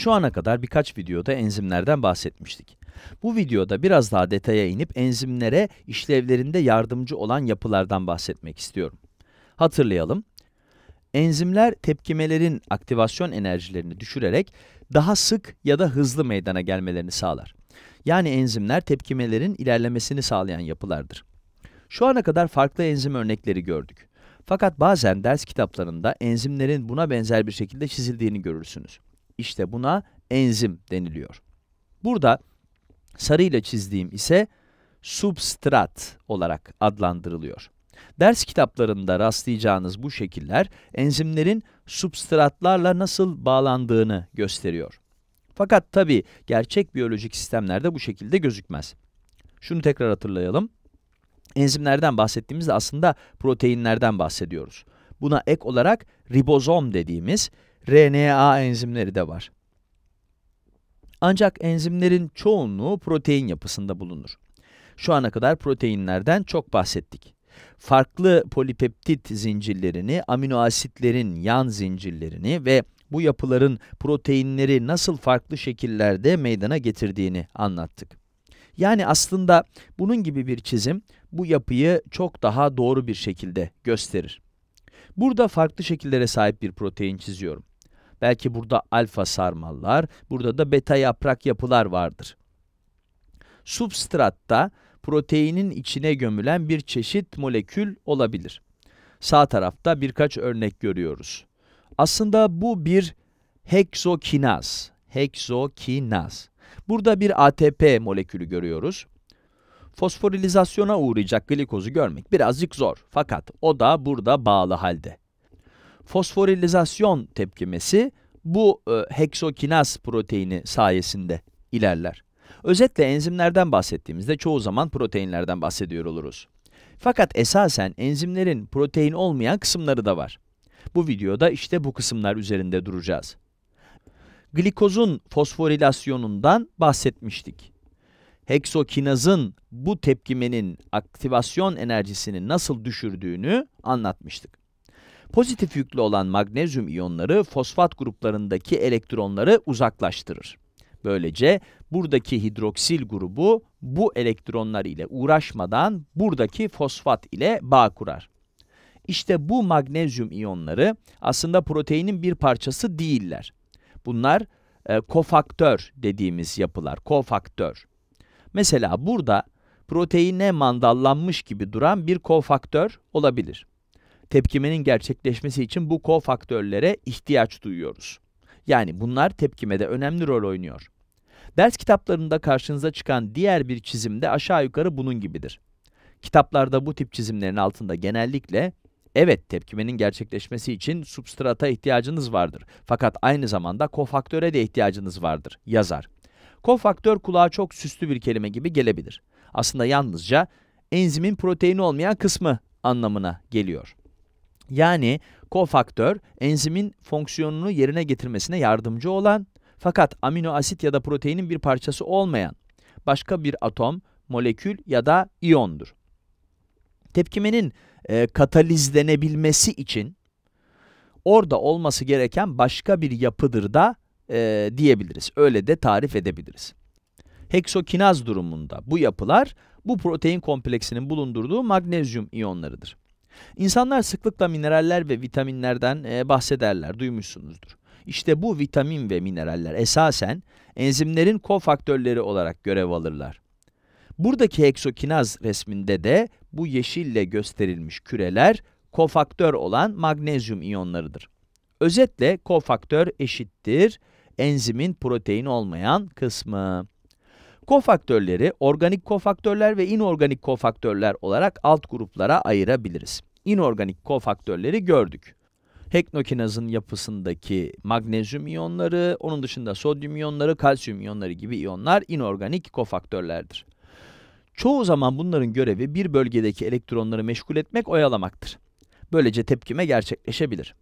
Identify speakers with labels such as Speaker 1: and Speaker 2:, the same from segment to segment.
Speaker 1: Şu ana kadar birkaç videoda enzimlerden bahsetmiştik. Bu videoda biraz daha detaya inip enzimlere işlevlerinde yardımcı olan yapılardan bahsetmek istiyorum. Hatırlayalım. Enzimler tepkimelerin aktivasyon enerjilerini düşürerek daha sık ya da hızlı meydana gelmelerini sağlar. Yani enzimler tepkimelerin ilerlemesini sağlayan yapılardır. Şu ana kadar farklı enzim örnekleri gördük. Fakat bazen ders kitaplarında enzimlerin buna benzer bir şekilde çizildiğini görürsünüz. İşte buna enzim deniliyor. Burada sarıyla çizdiğim ise substrat olarak adlandırılıyor. Ders kitaplarında rastlayacağınız bu şekiller enzimlerin substratlarla nasıl bağlandığını gösteriyor. Fakat tabi gerçek biyolojik sistemlerde bu şekilde gözükmez. Şunu tekrar hatırlayalım. Enzimlerden bahsettiğimizde aslında proteinlerden bahsediyoruz. Buna ek olarak ribozom dediğimiz RNA enzimleri de var. Ancak enzimlerin çoğunluğu protein yapısında bulunur. Şu ana kadar proteinlerden çok bahsettik. Farklı polipeptit zincirlerini, amino asitlerin yan zincirlerini ve bu yapıların proteinleri nasıl farklı şekillerde meydana getirdiğini anlattık. Yani aslında bunun gibi bir çizim bu yapıyı çok daha doğru bir şekilde gösterir. Burada farklı şekillere sahip bir protein çiziyorum. Belki burada alfa sarmallar, burada da beta yaprak yapılar vardır. Substratta proteinin içine gömülen bir çeşit molekül olabilir. Sağ tarafta birkaç örnek görüyoruz. Aslında bu bir heksokinaz. Heksokinaz. Burada bir ATP molekülü görüyoruz. Fosforilizasyona uğrayacak glikozu görmek birazcık zor fakat o da burada bağlı halde fosforilizasyon tepkimesi bu e, heksokinaz proteini sayesinde ilerler. Özetle enzimlerden bahsettiğimizde çoğu zaman proteinlerden bahsediyor oluruz. Fakat esasen enzimlerin protein olmayan kısımları da var. Bu videoda işte bu kısımlar üzerinde duracağız. Glikozun fosforilasyonundan bahsetmiştik. Heksokinazın bu tepkimenin aktivasyon enerjisini nasıl düşürdüğünü anlatmıştık. Pozitif yüklü olan magnezyum iyonları fosfat gruplarındaki elektronları uzaklaştırır. Böylece buradaki hidroksil grubu bu elektronlar ile uğraşmadan buradaki fosfat ile bağ kurar. İşte bu magnezyum iyonları aslında proteinin bir parçası değiller. Bunlar e, kofaktör dediğimiz yapılar, kofaktör. Mesela burada proteine mandallanmış gibi duran bir kofaktör olabilir. Tepkimenin gerçekleşmesi için bu kofaktörlere ihtiyaç duyuyoruz. Yani bunlar tepkimede önemli rol oynuyor. Ders kitaplarında karşınıza çıkan diğer bir çizim de aşağı yukarı bunun gibidir. Kitaplarda bu tip çizimlerin altında genellikle evet tepkimenin gerçekleşmesi için substrata ihtiyacınız vardır fakat aynı zamanda kofaktöre de ihtiyacınız vardır yazar. Kofaktör kulağa çok süslü bir kelime gibi gelebilir. Aslında yalnızca enzimin proteini olmayan kısmı anlamına geliyor. Yani kofaktör enzimin fonksiyonunu yerine getirmesine yardımcı olan fakat amino asit ya da proteinin bir parçası olmayan başka bir atom, molekül ya da iyondur. Tepkimenin e, katalizlenebilmesi için orada olması gereken başka bir yapıdır da e, diyebiliriz. Öyle de tarif edebiliriz. Heksokinaz durumunda bu yapılar bu protein kompleksinin bulundurduğu magnezyum iyonlarıdır. İnsanlar sıklıkla mineraller ve vitaminlerden e, bahsederler, duymuşsunuzdur. İşte bu vitamin ve mineraller esasen enzimlerin kofaktörleri olarak görev alırlar. Buradaki heksokinaz resminde de bu yeşille gösterilmiş küreler kofaktör olan magnezyum iyonlarıdır. Özetle kofaktör eşittir enzimin protein olmayan kısmı. Kofaktörleri organik kofaktörler ve inorganik kofaktörler olarak alt gruplara ayırabiliriz. İnorganik kofaktörleri gördük. Heknokinazın yapısındaki magnezyum iyonları, onun dışında sodyum iyonları, kalsiyum iyonları gibi iyonlar inorganik kofaktörlerdir. Çoğu zaman bunların görevi bir bölgedeki elektronları meşgul etmek, oyalamaktır. Böylece tepkime gerçekleşebilir.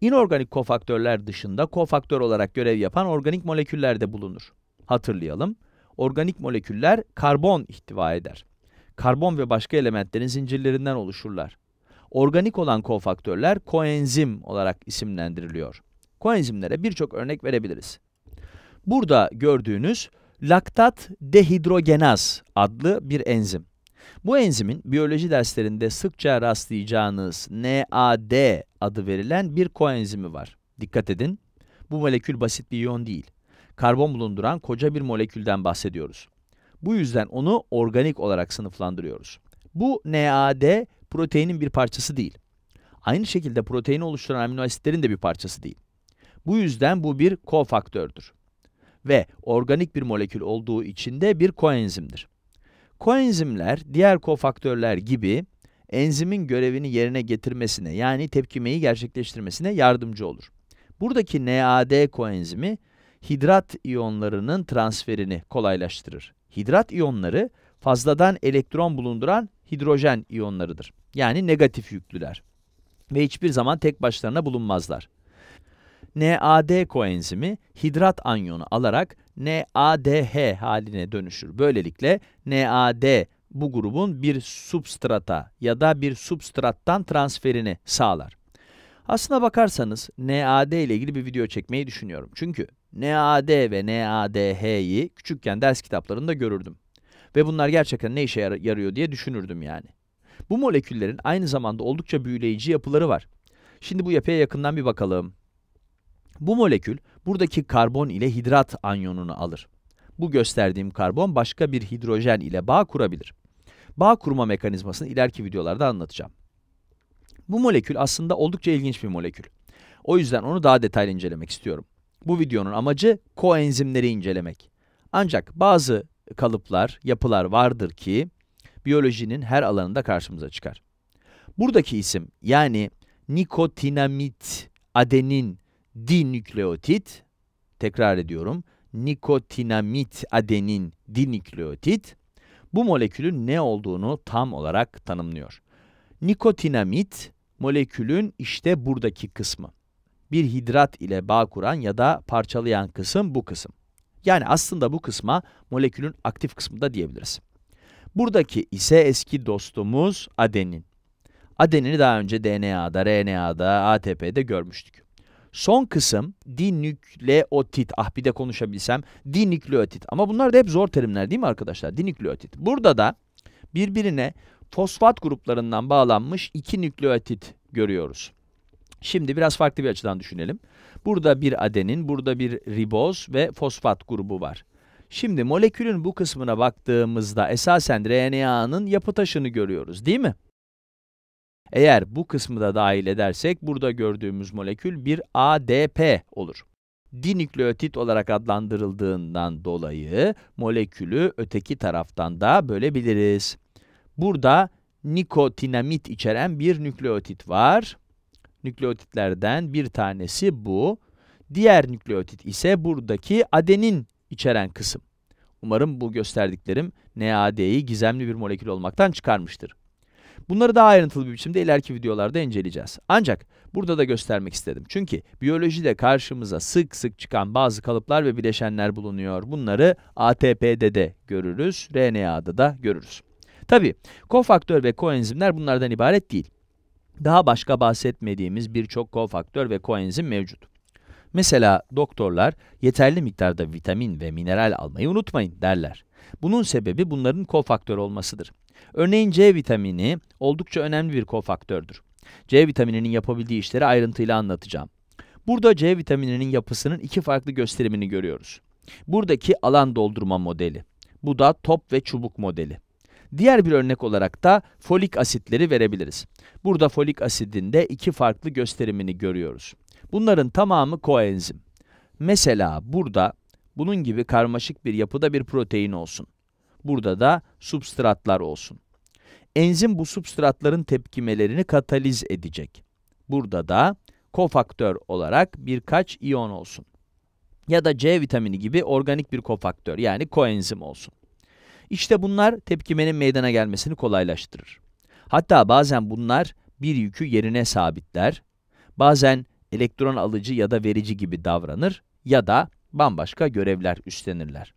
Speaker 1: İnorganik kofaktörler dışında kofaktör olarak görev yapan organik moleküller de bulunur. Hatırlayalım organik moleküller karbon ihtiva eder. Karbon ve başka elementlerin zincirlerinden oluşurlar. Organik olan kofaktörler koenzim olarak isimlendiriliyor. Koenzimlere birçok örnek verebiliriz. Burada gördüğünüz laktat dehidrogenaz adlı bir enzim. Bu enzimin biyoloji derslerinde sıkça rastlayacağınız NAD adı verilen bir koenzimi var. Dikkat edin, bu molekül basit bir iyon değil karbon bulunduran koca bir molekülden bahsediyoruz. Bu yüzden onu organik olarak sınıflandırıyoruz. Bu NAD proteinin bir parçası değil. Aynı şekilde proteini oluşturan amino asitlerin de bir parçası değil. Bu yüzden bu bir kofaktördür. Ve organik bir molekül olduğu için de bir koenzimdir. Koenzimler diğer kofaktörler gibi enzimin görevini yerine getirmesine yani tepkimeyi gerçekleştirmesine yardımcı olur. Buradaki NAD koenzimi hidrat iyonlarının transferini kolaylaştırır. Hidrat iyonları fazladan elektron bulunduran hidrojen iyonlarıdır. Yani negatif yüklüler ve hiçbir zaman tek başlarına bulunmazlar. NAD koenzimi hidrat anyonu alarak NADH haline dönüşür. Böylelikle NAD bu grubun bir substrata ya da bir substrattan transferini sağlar. Aslına bakarsanız NAD ile ilgili bir video çekmeyi düşünüyorum. Çünkü NAD ve NADH'yi küçükken ders kitaplarında görürdüm. Ve bunlar gerçekten ne işe yar yarıyor diye düşünürdüm yani. Bu moleküllerin aynı zamanda oldukça büyüleyici yapıları var. Şimdi bu yapıya yakından bir bakalım. Bu molekül buradaki karbon ile hidrat anyonunu alır. Bu gösterdiğim karbon başka bir hidrojen ile bağ kurabilir. Bağ kurma mekanizmasını ileriki videolarda anlatacağım. Bu molekül aslında oldukça ilginç bir molekül. O yüzden onu daha detaylı incelemek istiyorum. Bu videonun amacı koenzimleri incelemek. Ancak bazı kalıplar, yapılar vardır ki biyolojinin her alanında karşımıza çıkar. Buradaki isim yani nikotinamit, adenin, dinükleotit, tekrar ediyorum, nikotinamit, adenin, dinükleotit, bu molekülün ne olduğunu tam olarak tanımlıyor. Nikotinamit, molekülün işte buradaki kısmı bir hidrat ile bağ kuran ya da parçalayan kısım bu kısım. Yani aslında bu kısma molekülün aktif kısmı da diyebiliriz. Buradaki ise eski dostumuz adenin. Adenini daha önce DNA'da, RNA'da, ATP'de görmüştük. Son kısım dinükleotit. Ah bir de konuşabilsem dinükleotit. Ama bunlar da hep zor terimler değil mi arkadaşlar? Dinükleotit. Burada da birbirine fosfat gruplarından bağlanmış iki nükleotit görüyoruz. Şimdi biraz farklı bir açıdan düşünelim. Burada bir adenin, burada bir riboz ve fosfat grubu var. Şimdi molekülün bu kısmına baktığımızda esasen RNA'nın yapı taşını görüyoruz değil mi? Eğer bu kısmı da dahil edersek burada gördüğümüz molekül bir ADP olur. Dinükleotit olarak adlandırıldığından dolayı molekülü öteki taraftan da bölebiliriz. Burada nikotinamit içeren bir nükleotit var nükleotitlerden bir tanesi bu. Diğer nükleotit ise buradaki adenin içeren kısım. Umarım bu gösterdiklerim NAD'yi gizemli bir molekül olmaktan çıkarmıştır. Bunları daha ayrıntılı bir biçimde ileriki videolarda inceleyeceğiz. Ancak burada da göstermek istedim. Çünkü biyolojide karşımıza sık sık çıkan bazı kalıplar ve bileşenler bulunuyor. Bunları ATP'de de görürüz, RNA'da da görürüz. Tabi kofaktör ve koenzimler bunlardan ibaret değil. Daha başka bahsetmediğimiz birçok kofaktör ve koenzim mevcut. Mesela doktorlar yeterli miktarda vitamin ve mineral almayı unutmayın derler. Bunun sebebi bunların kofaktör olmasıdır. Örneğin C vitamini oldukça önemli bir kofaktördür. C vitamininin yapabildiği işleri ayrıntıyla anlatacağım. Burada C vitamininin yapısının iki farklı gösterimini görüyoruz. Buradaki alan doldurma modeli. Bu da top ve çubuk modeli. Diğer bir örnek olarak da folik asitleri verebiliriz. Burada folik asidinde iki farklı gösterimini görüyoruz. Bunların tamamı koenzim. Mesela burada bunun gibi karmaşık bir yapıda bir protein olsun. Burada da substratlar olsun. Enzim bu substratların tepkimelerini kataliz edecek. Burada da kofaktör olarak birkaç iyon olsun. Ya da C vitamini gibi organik bir kofaktör yani koenzim olsun. İşte bunlar tepkimenin meydana gelmesini kolaylaştırır. Hatta bazen bunlar bir yükü yerine sabitler, bazen elektron alıcı ya da verici gibi davranır ya da bambaşka görevler üstlenirler.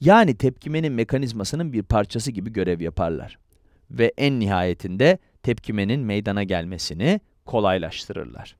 Speaker 1: Yani tepkimenin mekanizmasının bir parçası gibi görev yaparlar. Ve en nihayetinde tepkimenin meydana gelmesini kolaylaştırırlar.